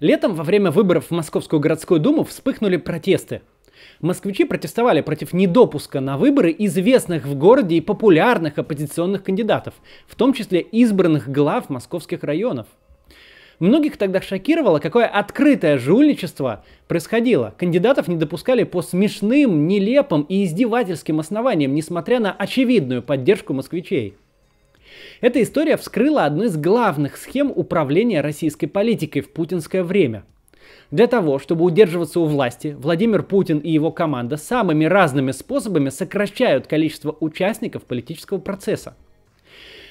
Летом во время выборов в Московскую городскую думу вспыхнули протесты. Москвичи протестовали против недопуска на выборы известных в городе и популярных оппозиционных кандидатов, в том числе избранных глав московских районов. Многих тогда шокировало, какое открытое жульничество происходило. Кандидатов не допускали по смешным, нелепым и издевательским основаниям, несмотря на очевидную поддержку москвичей. Эта история вскрыла одну из главных схем управления российской политикой в путинское время. Для того, чтобы удерживаться у власти, Владимир Путин и его команда самыми разными способами сокращают количество участников политического процесса.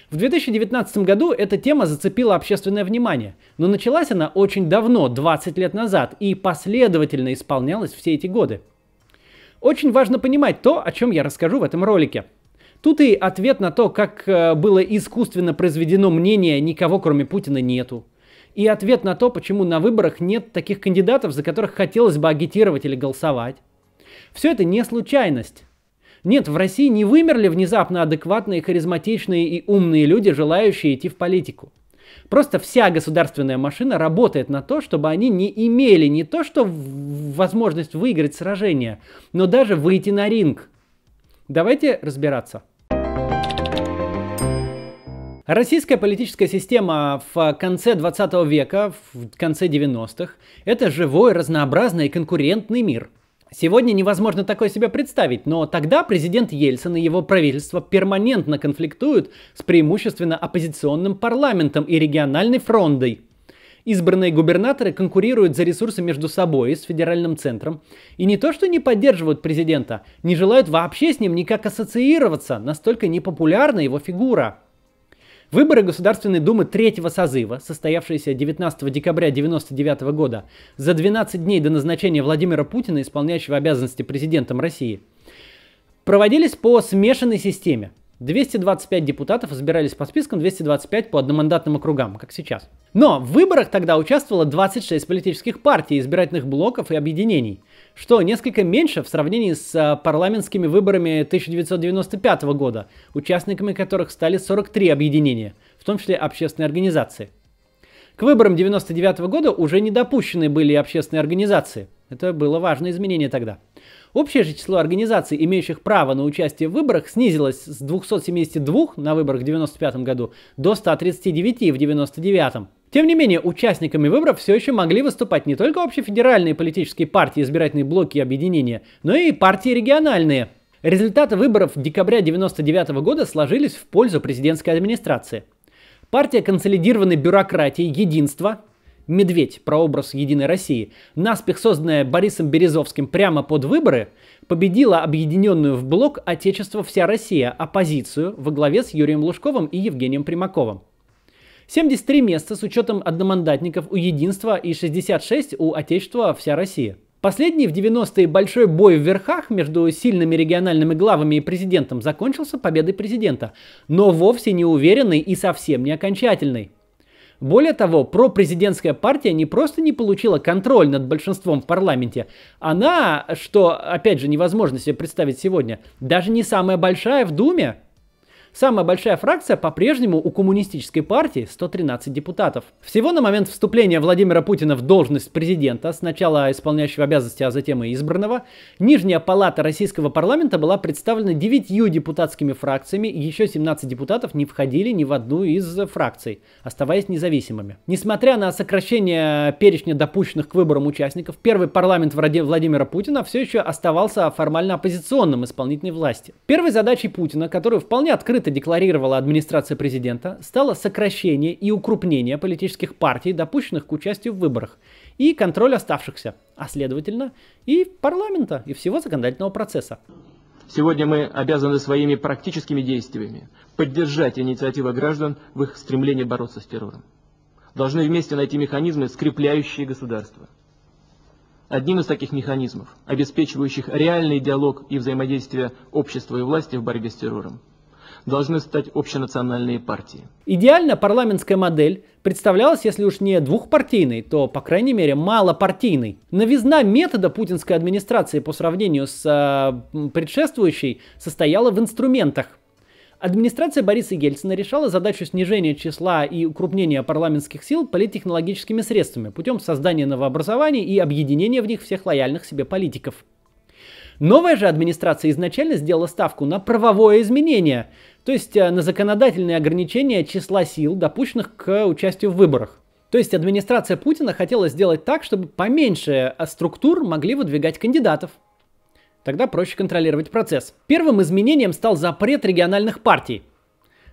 В 2019 году эта тема зацепила общественное внимание, но началась она очень давно, 20 лет назад, и последовательно исполнялась все эти годы. Очень важно понимать то, о чем я расскажу в этом ролике – Тут и ответ на то, как э, было искусственно произведено мнение, никого кроме Путина нету. И ответ на то, почему на выборах нет таких кандидатов, за которых хотелось бы агитировать или голосовать. Все это не случайность. Нет, в России не вымерли внезапно адекватные, харизматичные и умные люди, желающие идти в политику. Просто вся государственная машина работает на то, чтобы они не имели не то, что возможность выиграть сражение, но даже выйти на ринг, Давайте разбираться. Российская политическая система в конце 20 века, в конце 90-х, это живой, разнообразный и конкурентный мир. Сегодня невозможно такое себе представить, но тогда президент Ельцин и его правительство перманентно конфликтуют с преимущественно оппозиционным парламентом и региональной фрондой – избранные губернаторы конкурируют за ресурсы между собой, и с федеральным центром, и не то что не поддерживают президента, не желают вообще с ним никак ассоциироваться, настолько непопулярна его фигура. Выборы Государственной Думы третьего созыва, состоявшиеся 19 декабря 1999 года, за 12 дней до назначения Владимира Путина, исполняющего обязанности президентом России, проводились по смешанной системе – 225 депутатов избирались по спискам, 225 по одномандатным округам, как сейчас. Но в выборах тогда участвовало 26 политических партий, избирательных блоков и объединений, что несколько меньше в сравнении с э, парламентскими выборами 1995 года, участниками которых стали 43 объединения, в том числе общественные организации. К выборам 1999 года уже не допущены были общественные организации. Это было важное изменение тогда. Общее же число организаций, имеющих право на участие в выборах, снизилось с 272 на выборах в 1995 году до 139 в 1999. Тем не менее, участниками выборов все еще могли выступать не только общефедеральные политические партии, избирательные блоки и объединения, но и партии региональные. Результаты выборов декабря 1999 года сложились в пользу президентской администрации. Партия консолидированной бюрократии «Единство» «Медведь. про образ Единой России», наспех созданная Борисом Березовским прямо под выборы, победила объединенную в блок «Отечество. Вся Россия» оппозицию во главе с Юрием Лужковым и Евгением Примаковым. 73 места с учетом одномандатников у «Единства» и 66 у «Отечества. Вся Россия». Последний в 90-е большой бой в верхах между сильными региональными главами и президентом закончился победой президента, но вовсе не уверенной и совсем не окончательной. Более того, пропрезидентская партия не просто не получила контроль над большинством в парламенте, она, что, опять же, невозможно себе представить сегодня, даже не самая большая в Думе, Самая большая фракция по-прежнему у коммунистической партии 113 депутатов. Всего на момент вступления Владимира Путина в должность президента, сначала исполняющего обязанности, а затем и избранного, Нижняя палата российского парламента была представлена 9 депутатскими фракциями, и еще 17 депутатов не входили ни в одну из фракций, оставаясь независимыми. Несмотря на сокращение перечня допущенных к выборам участников, первый парламент Владимира Путина все еще оставался формально оппозиционным исполнительной власти. Первой задачей Путина, которую вполне открыто это декларировала администрация президента, стало сокращение и укрупнение политических партий, допущенных к участию в выборах, и контроль оставшихся, а следовательно и парламента, и всего законодательного процесса. Сегодня мы обязаны своими практическими действиями поддержать инициативы граждан в их стремлении бороться с террором. Должны вместе найти механизмы, скрепляющие государство. Одним из таких механизмов, обеспечивающих реальный диалог и взаимодействие общества и власти в борьбе с террором, должны стать общенациональные партии. Идеально парламентская модель представлялась, если уж не двухпартийной, то, по крайней мере, малопартийной. Новизна метода путинской администрации по сравнению с э, предшествующей состояла в инструментах. Администрация Бориса Ельцина решала задачу снижения числа и укрупнения парламентских сил политтехнологическими средствами путем создания новообразований и объединения в них всех лояльных себе политиков. Новая же администрация изначально сделала ставку на правовое изменение, то есть э, на законодательные ограничения числа сил, допущенных к участию в выборах. То есть администрация Путина хотела сделать так, чтобы поменьше э, структур могли выдвигать кандидатов. Тогда проще контролировать процесс. Первым изменением стал запрет региональных партий.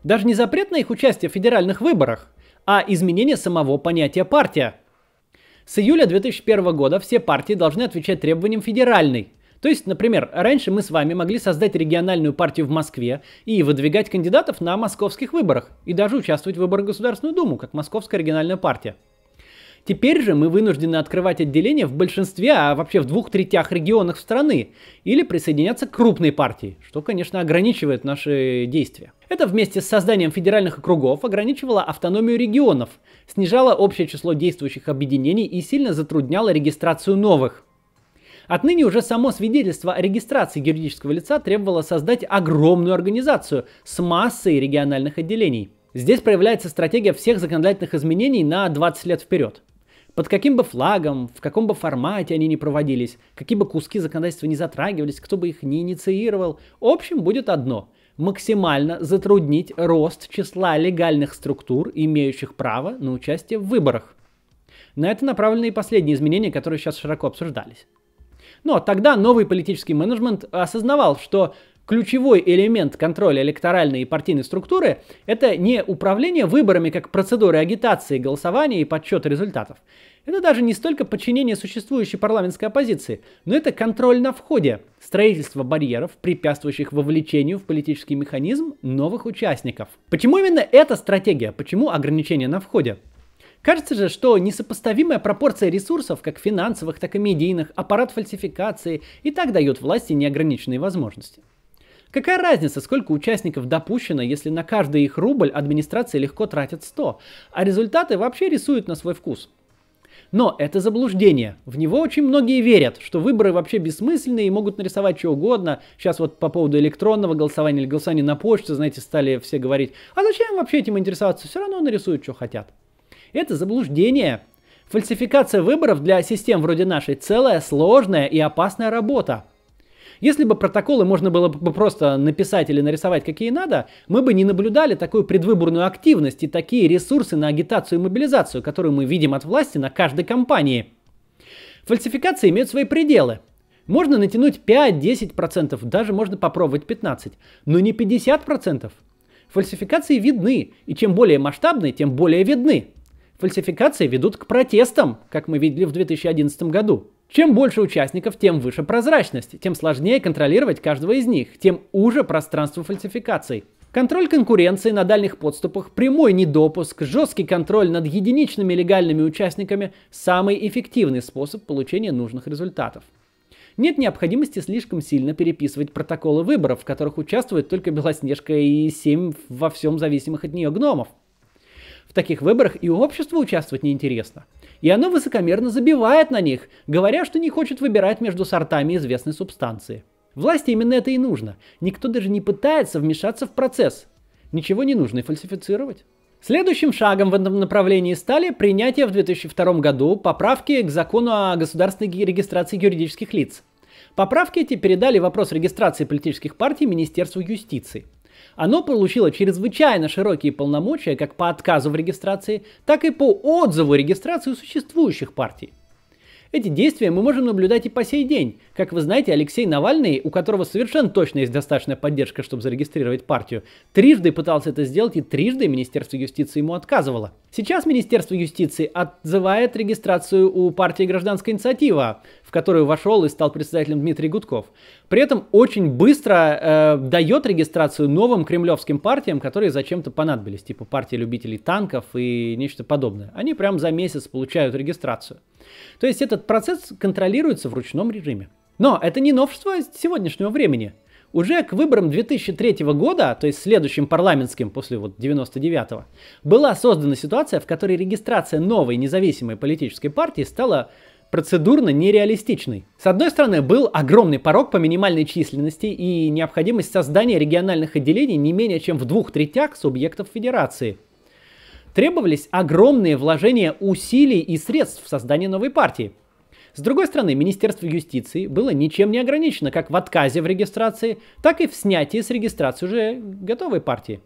Даже не запрет на их участие в федеральных выборах, а изменение самого понятия партия. С июля 2001 года все партии должны отвечать требованиям федеральной – то есть, например, раньше мы с вами могли создать региональную партию в Москве и выдвигать кандидатов на московских выборах, и даже участвовать в выборах в Государственную Думу, как Московская региональная партия. Теперь же мы вынуждены открывать отделения в большинстве, а вообще в двух третях регионах страны, или присоединяться к крупной партии, что, конечно, ограничивает наши действия. Это вместе с созданием федеральных округов ограничивало автономию регионов, снижало общее число действующих объединений и сильно затрудняло регистрацию новых. Отныне уже само свидетельство о регистрации юридического лица требовало создать огромную организацию с массой региональных отделений. Здесь проявляется стратегия всех законодательных изменений на 20 лет вперед. Под каким бы флагом, в каком бы формате они ни проводились, какие бы куски законодательства не затрагивались, кто бы их ни инициировал, общим будет одно – максимально затруднить рост числа легальных структур, имеющих право на участие в выборах. На это направлены и последние изменения, которые сейчас широко обсуждались. Но ну, а тогда новый политический менеджмент осознавал, что ключевой элемент контроля электоральной и партийной структуры – это не управление выборами как процедуры агитации, голосования и подсчета результатов. Это даже не столько подчинение существующей парламентской оппозиции, но это контроль на входе, строительство барьеров, препятствующих вовлечению в политический механизм новых участников. Почему именно эта стратегия? Почему ограничение на входе? Кажется же, что несопоставимая пропорция ресурсов, как финансовых, так и медийных, аппарат фальсификации и так дает власти неограниченные возможности. Какая разница, сколько участников допущено, если на каждый их рубль администрация легко тратит 100, а результаты вообще рисуют на свой вкус. Но это заблуждение. В него очень многие верят, что выборы вообще бессмысленные и могут нарисовать что угодно. Сейчас вот по поводу электронного голосования или голосования на почту, знаете, стали все говорить, а зачем вообще этим интересоваться, все равно нарисуют, что хотят. Это заблуждение. Фальсификация выборов для систем вроде нашей целая сложная и опасная работа. Если бы протоколы можно было бы просто написать или нарисовать, какие надо, мы бы не наблюдали такую предвыборную активность и такие ресурсы на агитацию и мобилизацию, которые мы видим от власти на каждой кампании. Фальсификации имеют свои пределы. Можно натянуть 5-10%, даже можно попробовать 15%, но не 50%. Фальсификации видны, и чем более масштабные, тем более видны. Фальсификации ведут к протестам, как мы видели в 2011 году. Чем больше участников, тем выше прозрачность, тем сложнее контролировать каждого из них, тем уже пространство фальсификаций. Контроль конкуренции на дальних подступах, прямой недопуск, жесткий контроль над единичными легальными участниками – самый эффективный способ получения нужных результатов. Нет необходимости слишком сильно переписывать протоколы выборов, в которых участвует только Белоснежка и семь во всем зависимых от нее гномов – в таких выборах и обществу участвовать неинтересно. И оно высокомерно забивает на них, говоря, что не хочет выбирать между сортами известной субстанции. Власти именно это и нужно. Никто даже не пытается вмешаться в процесс. Ничего не нужно и фальсифицировать. Следующим шагом в этом направлении стали принятие в 2002 году поправки к закону о государственной регистрации юридических лиц. Поправки эти передали вопрос регистрации политических партий Министерству юстиции оно получило чрезвычайно широкие полномочия как по отказу в регистрации, так и по отзыву регистрации у существующих партий. Эти действия мы можем наблюдать и по сей день. Как вы знаете, Алексей Навальный, у которого совершенно точно есть достаточная поддержка, чтобы зарегистрировать партию, трижды пытался это сделать и трижды Министерство юстиции ему отказывало. Сейчас Министерство юстиции отзывает регистрацию у партии «Гражданская инициатива», которую вошел и стал председателем Дмитрий Гудков. При этом очень быстро э, дает регистрацию новым кремлевским партиям, которые зачем-то понадобились, типа партии любителей танков и нечто подобное. Они прям за месяц получают регистрацию. То есть этот процесс контролируется в ручном режиме. Но это не новшество сегодняшнего времени. Уже к выборам 2003 года, то есть следующим парламентским после вот 99-го, была создана ситуация, в которой регистрация новой независимой политической партии стала процедурно нереалистичный. С одной стороны, был огромный порог по минимальной численности и необходимость создания региональных отделений не менее чем в двух третях субъектов федерации. Требовались огромные вложения усилий и средств в создание новой партии. С другой стороны, Министерство юстиции было ничем не ограничено как в отказе в регистрации, так и в снятии с регистрации уже готовой партии.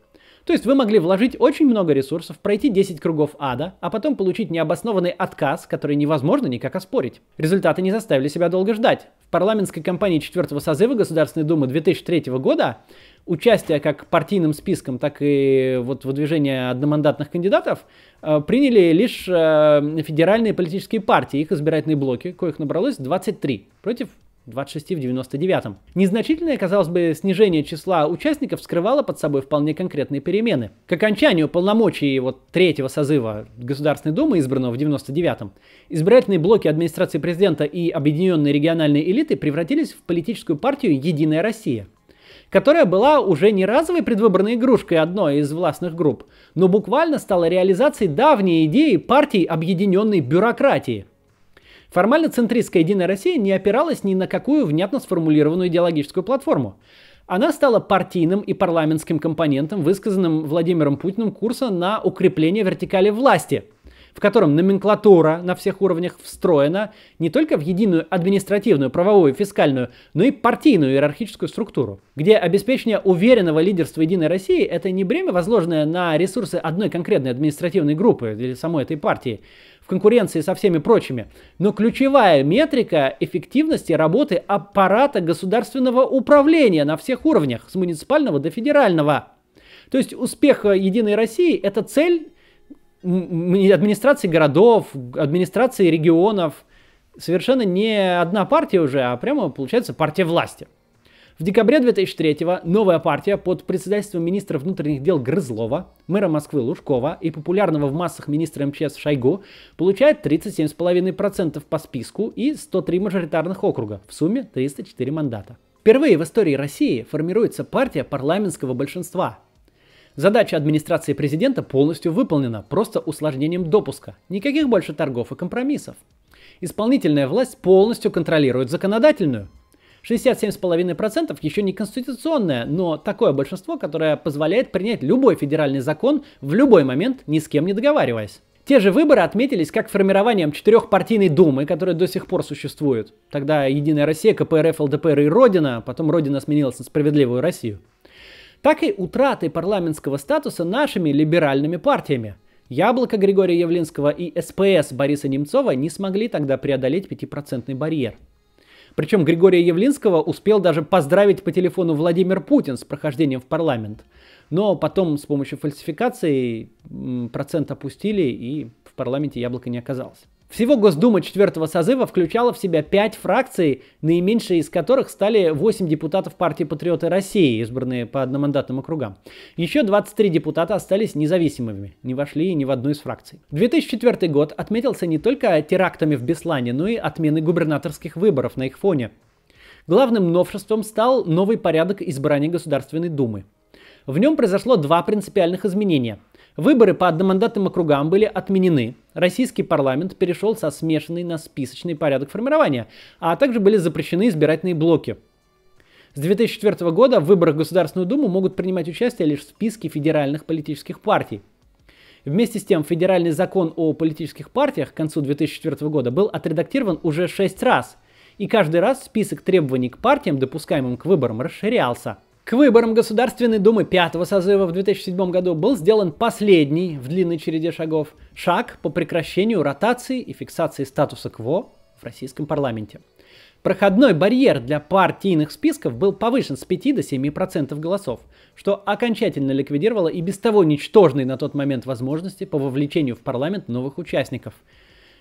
То есть вы могли вложить очень много ресурсов, пройти 10 кругов ада, а потом получить необоснованный отказ, который невозможно никак оспорить. Результаты не заставили себя долго ждать. В парламентской кампании 4 созыва Государственной Думы 2003 года участие как партийным списком, так и вот выдвижение одномандатных кандидатов э, приняли лишь э, федеральные политические партии, их избирательные блоки, коих набралось 23 против 26 в 99-м. Незначительное, казалось бы, снижение числа участников скрывало под собой вполне конкретные перемены. К окончанию полномочий вот третьего созыва Государственной Думы, избранного в 99-м, избирательные блоки администрации президента и объединенные региональные элиты превратились в политическую партию «Единая Россия», которая была уже не разовой предвыборной игрушкой одной из властных групп, но буквально стала реализацией давней идеи партии объединенной бюрократии, Формально центристская «Единая Россия» не опиралась ни на какую внятно сформулированную идеологическую платформу. Она стала партийным и парламентским компонентом, высказанным Владимиром Путиным курса на укрепление вертикали власти – в котором номенклатура на всех уровнях встроена не только в единую административную, правовую, фискальную, но и партийную иерархическую структуру, где обеспечение уверенного лидерства Единой России – это не бремя, возложенное на ресурсы одной конкретной административной группы или самой этой партии, в конкуренции со всеми прочими, но ключевая метрика эффективности работы аппарата государственного управления на всех уровнях, с муниципального до федерального. То есть успех Единой России – это цель, администрации городов, администрации регионов. Совершенно не одна партия уже, а прямо получается партия власти. В декабре 2003-го новая партия под председательством министра внутренних дел Грызлова, мэра Москвы Лужкова и популярного в массах министра МЧС Шойгу получает 37,5% по списку и 103 мажоритарных округа, в сумме 304 мандата. Впервые в истории России формируется партия парламентского большинства, Задача администрации президента полностью выполнена, просто усложнением допуска. Никаких больше торгов и компромиссов. Исполнительная власть полностью контролирует законодательную. 67,5% еще не конституционное, но такое большинство, которое позволяет принять любой федеральный закон в любой момент, ни с кем не договариваясь. Те же выборы отметились как формированием четырехпартийной думы, которая до сих пор существует. Тогда Единая Россия, КПРФ, ЛДПР и Родина, потом Родина сменилась на Справедливую Россию так и утраты парламентского статуса нашими либеральными партиями. Яблоко Григория Явлинского и СПС Бориса Немцова не смогли тогда преодолеть 5% барьер. Причем Григория Явлинского успел даже поздравить по телефону Владимир Путин с прохождением в парламент. Но потом с помощью фальсификации процент опустили и в парламенте яблоко не оказалось. Всего Госдума четвертого созыва включала в себя пять фракций, наименьшие из которых стали 8 депутатов партии «Патриоты России», избранные по одномандатным округам. Еще 23 депутата остались независимыми, не вошли ни в одну из фракций. 2004 год отметился не только терактами в Беслане, но и отменой губернаторских выборов на их фоне. Главным новшеством стал новый порядок избрания Государственной Думы. В нем произошло два принципиальных изменения – Выборы по одномандатным округам были отменены. Российский парламент перешел со смешанный на списочный порядок формирования, а также были запрещены избирательные блоки. С 2004 года в выборах в Государственную Думу могут принимать участие лишь списки федеральных политических партий. Вместе с тем, федеральный закон о политических партиях к концу 2004 года был отредактирован уже шесть раз, и каждый раз список требований к партиям, допускаемым к выборам, расширялся – к выборам Государственной Думы пятого созыва в 2007 году был сделан последний в длинной череде шагов шаг по прекращению ротации и фиксации статуса КВО в российском парламенте. Проходной барьер для партийных списков был повышен с 5 до 7% голосов, что окончательно ликвидировало и без того ничтожные на тот момент возможности по вовлечению в парламент новых участников,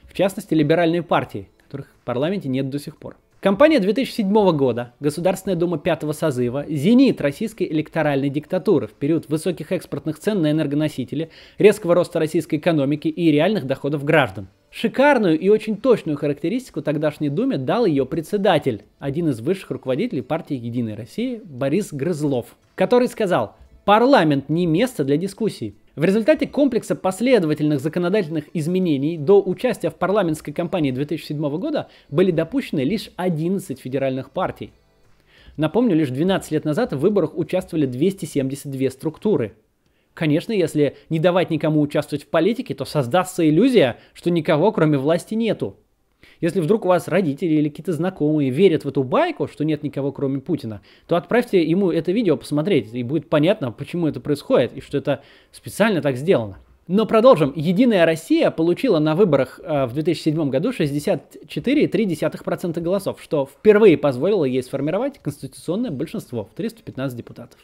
в частности либеральные партии, которых в парламенте нет до сих пор. Компания 2007 года, Государственная дума пятого созыва, зенит российской электоральной диктатуры в период высоких экспортных цен на энергоносители, резкого роста российской экономики и реальных доходов граждан. Шикарную и очень точную характеристику тогдашней Думе дал ее председатель, один из высших руководителей партии «Единой России» Борис Грызлов, который сказал «Парламент не место для дискуссий, в результате комплекса последовательных законодательных изменений до участия в парламентской кампании 2007 года были допущены лишь 11 федеральных партий. Напомню, лишь 12 лет назад в выборах участвовали 272 структуры. Конечно, если не давать никому участвовать в политике, то создастся иллюзия, что никого кроме власти нету. Если вдруг у вас родители или какие-то знакомые верят в эту байку, что нет никого кроме Путина, то отправьте ему это видео посмотреть, и будет понятно, почему это происходит, и что это специально так сделано. Но продолжим. Единая Россия получила на выборах э, в 2007 году 64,3% голосов, что впервые позволило ей сформировать конституционное большинство в 315 депутатов.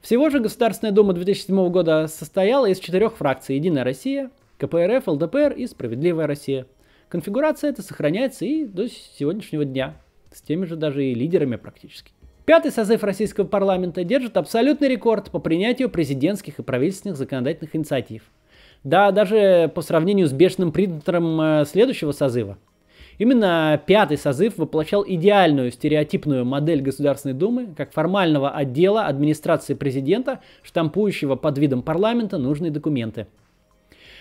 Всего же Государственная Дума 2007 года состояла из четырех фракций «Единая Россия», КПРФ, ЛДПР и «Справедливая Россия». Конфигурация эта сохраняется и до сегодняшнего дня, с теми же даже и лидерами практически. Пятый созыв российского парламента держит абсолютный рекорд по принятию президентских и правительственных законодательных инициатив. Да, даже по сравнению с бешеным принтером э, следующего созыва. Именно пятый созыв воплощал идеальную стереотипную модель Государственной Думы как формального отдела администрации президента, штампующего под видом парламента нужные документы –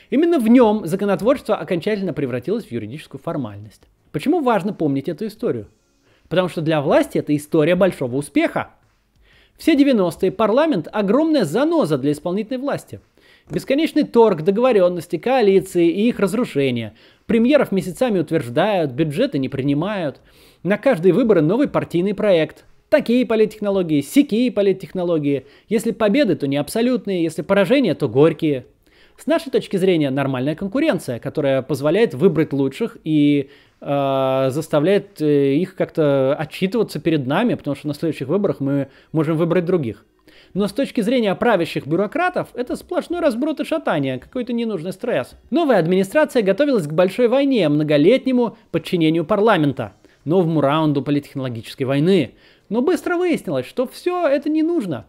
Именно в нем законотворчество окончательно превратилось в юридическую формальность. Почему важно помнить эту историю? Потому что для власти это история большого успеха. Все 90-е парламент – огромная заноза для исполнительной власти. Бесконечный торг, договоренности, коалиции и их разрушение. Премьеров месяцами утверждают, бюджеты не принимают. На каждые выборы новый партийный проект. Такие политтехнологии, сякие политтехнологии. Если победы, то не абсолютные, если поражения, то горькие – с нашей точки зрения, нормальная конкуренция, которая позволяет выбрать лучших и э, заставляет э, их как-то отчитываться перед нами, потому что на следующих выборах мы можем выбрать других. Но с точки зрения правящих бюрократов, это сплошной разброд и шатание, какой-то ненужный стресс. Новая администрация готовилась к большой войне, многолетнему подчинению парламента, новому раунду политтехнологической войны. Но быстро выяснилось, что все это не нужно.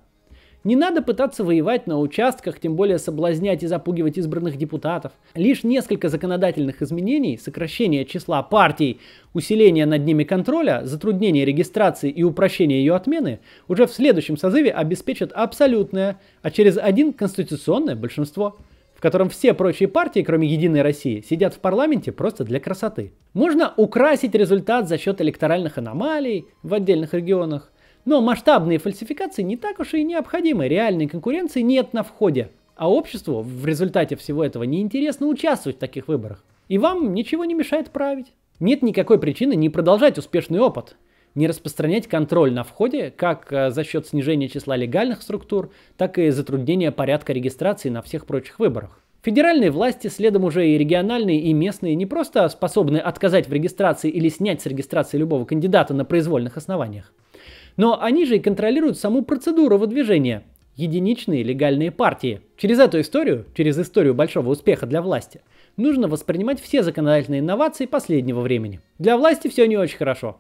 Не надо пытаться воевать на участках, тем более соблазнять и запугивать избранных депутатов. Лишь несколько законодательных изменений, сокращение числа партий, усиление над ними контроля, затруднение регистрации и упрощение ее отмены уже в следующем созыве обеспечат абсолютное, а через один конституционное большинство в котором все прочие партии, кроме «Единой России», сидят в парламенте просто для красоты. Можно украсить результат за счет электоральных аномалий в отдельных регионах, но масштабные фальсификации не так уж и необходимы. Реальной конкуренции нет на входе. А обществу в результате всего этого неинтересно участвовать в таких выборах. И вам ничего не мешает править. Нет никакой причины не продолжать успешный опыт, не распространять контроль на входе как э, за счет снижения числа легальных структур, так и затруднения порядка регистрации на всех прочих выборах. Федеральные власти, следом уже и региональные, и местные, не просто способны отказать в регистрации или снять с регистрации любого кандидата на произвольных основаниях, но они же и контролируют саму процедуру выдвижения единичные легальные партии. Через эту историю, через историю большого успеха для власти, нужно воспринимать все законодательные инновации последнего времени. Для власти все не очень хорошо.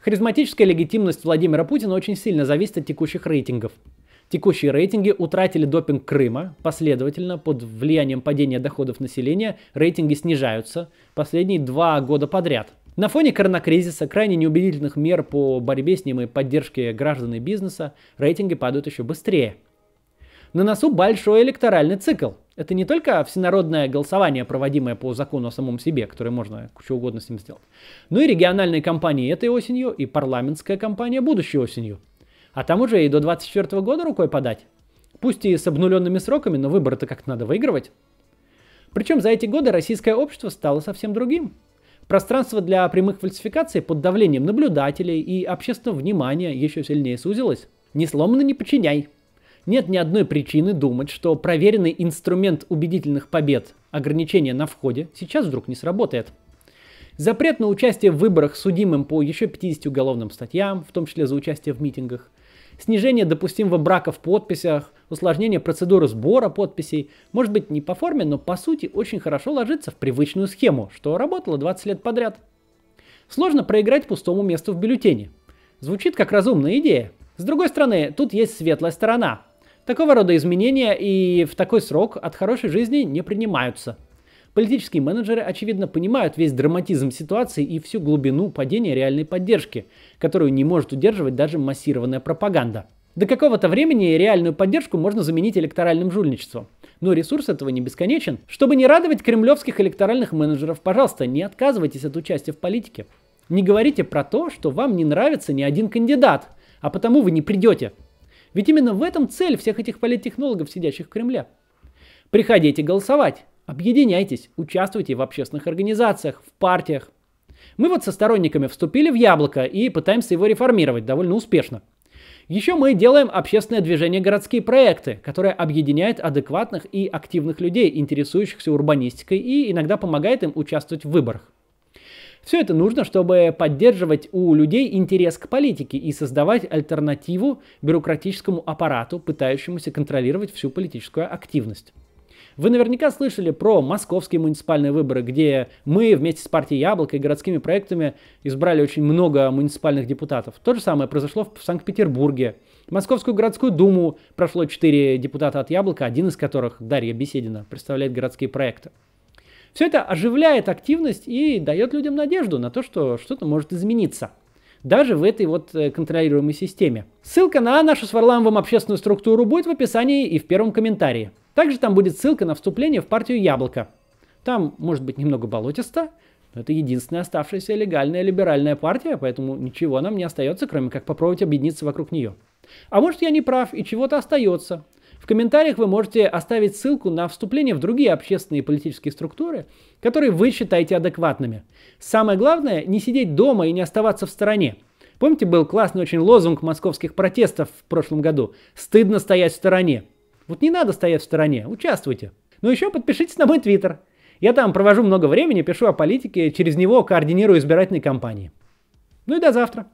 Харизматическая легитимность Владимира Путина очень сильно зависит от текущих рейтингов. Текущие рейтинги утратили допинг Крыма, последовательно под влиянием падения доходов населения рейтинги снижаются последние два года подряд – на фоне коронакризиса, крайне неубедительных мер по борьбе с ним и поддержке граждан и бизнеса, рейтинги падают еще быстрее. На носу большой электоральный цикл. Это не только всенародное голосование, проводимое по закону о самом себе, которое можно что угодно с ним сделать, но и региональные кампании этой осенью и парламентская кампания будущей осенью. А там уже и до 24 года рукой подать. Пусть и с обнуленными сроками, но выборы-то как-то надо выигрывать. Причем за эти годы российское общество стало совсем другим. Пространство для прямых фальсификаций под давлением наблюдателей и общественного внимания еще сильнее сузилось. Не сломано, не подчиняй. Нет ни одной причины думать, что проверенный инструмент убедительных побед – ограничения на входе – сейчас вдруг не сработает. Запрет на участие в выборах судимым по еще 50 уголовным статьям, в том числе за участие в митингах, Снижение допустимого брака в подписях, усложнение процедуры сбора подписей, может быть не по форме, но по сути очень хорошо ложится в привычную схему, что работало 20 лет подряд. Сложно проиграть пустому месту в бюллетене. Звучит как разумная идея. С другой стороны, тут есть светлая сторона. Такого рода изменения и в такой срок от хорошей жизни не принимаются – Политические менеджеры, очевидно, понимают весь драматизм ситуации и всю глубину падения реальной поддержки, которую не может удерживать даже массированная пропаганда. До какого-то времени реальную поддержку можно заменить электоральным жульничеством. Но ресурс этого не бесконечен. Чтобы не радовать кремлевских электоральных менеджеров, пожалуйста, не отказывайтесь от участия в политике. Не говорите про то, что вам не нравится ни один кандидат, а потому вы не придете. Ведь именно в этом цель всех этих политтехнологов, сидящих в Кремле. Приходите голосовать. Объединяйтесь, участвуйте в общественных организациях, в партиях. Мы вот со сторонниками вступили в яблоко и пытаемся его реформировать довольно успешно. Еще мы делаем общественное движение «Городские проекты», которое объединяет адекватных и активных людей, интересующихся урбанистикой и иногда помогает им участвовать в выборах. Все это нужно, чтобы поддерживать у людей интерес к политике и создавать альтернативу бюрократическому аппарату, пытающемуся контролировать всю политическую активность. Вы наверняка слышали про московские муниципальные выборы, где мы вместе с партией «Яблоко» и городскими проектами избрали очень много муниципальных депутатов. То же самое произошло в Санкт-Петербурге. Московскую городскую думу прошло 4 депутата от «Яблока», один из которых, Дарья Беседина, представляет городские проекты. Все это оживляет активность и дает людям надежду на то, что что-то может измениться даже в этой вот э, контролируемой системе. Ссылка на нашу с Варламовым общественную структуру будет в описании и в первом комментарии. Также там будет ссылка на вступление в партию Яблоко. Там может быть немного болотисто, но это единственная оставшаяся легальная либеральная партия, поэтому ничего нам не остается, кроме как попробовать объединиться вокруг нее. А может я не прав и чего-то остается. В комментариях вы можете оставить ссылку на вступление в другие общественные и политические структуры, которые вы считаете адекватными. Самое главное – не сидеть дома и не оставаться в стороне. Помните, был классный очень лозунг московских протестов в прошлом году «Стыдно стоять в стороне». Вот не надо стоять в стороне, участвуйте. Ну еще подпишитесь на мой твиттер. Я там провожу много времени, пишу о политике, через него координирую избирательные кампании. Ну и до завтра.